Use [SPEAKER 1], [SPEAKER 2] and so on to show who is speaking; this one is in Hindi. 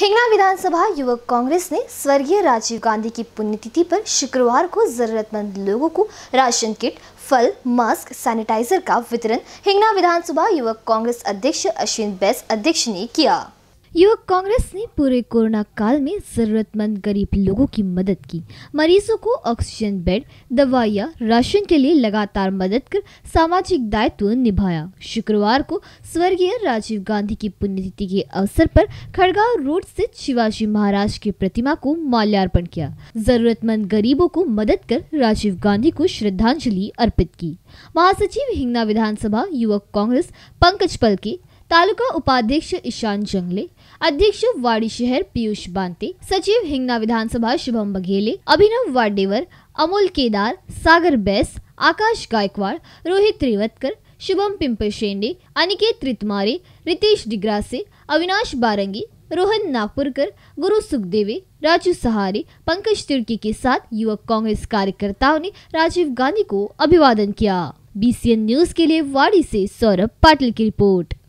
[SPEAKER 1] हिंगना विधानसभा युवक कांग्रेस ने स्वर्गीय राजीव गांधी की पुण्यतिथि पर शुक्रवार को जरूरतमंद लोगों को राशन किट फल मास्क सैनिटाइजर का वितरण हिंगना विधानसभा युवक कांग्रेस अध्यक्ष अश्विन बैस अध्यक्ष ने किया युवक कांग्रेस ने पूरे कोरोना काल में जरूरतमंद गरीब लोगों की मदद की मरीजों को ऑक्सीजन बेड दवाइयां राशन के लिए लगातार मदद कर सामाजिक दायित्व निभाया शुक्रवार को स्वर्गीय राजीव गांधी की पुण्यतिथि के अवसर पर खड़गांव रोड स्थित शिवाजी महाराज की प्रतिमा को माल्यार्पण किया जरूरतमंद गरीबों को मदद कर राजीव गांधी को श्रद्धांजलि अर्पित की महासचिव हिंगना विधानसभा युवक कांग्रेस पंकज पल के तालुका उपाध्यक्ष ईशान जंगले अध्यक्ष वाड़ी शहर पीयूष बांते सचिव हिंगना विधानसभा शुभम बघेले अभिनव वाडेवर अमोल केदार सागर बैस आकाश गायकवाड़ रोहित त्रिवतकर शुभम पिंपल शेंडे अनिकेत त्रितमारे रितेश डिग्रासे अविनाश बारंगी रोहन नागपुरकर गुरु सुखदेवे राजू सहारे पंकज तिर्की के साथ युवक कांग्रेस कार्यकर्ताओं ने राजीव गांधी को अभिवादन किया बीसीएन न्यूज के लिए वाड़ी से सौरभ पाटिल की रिपोर्ट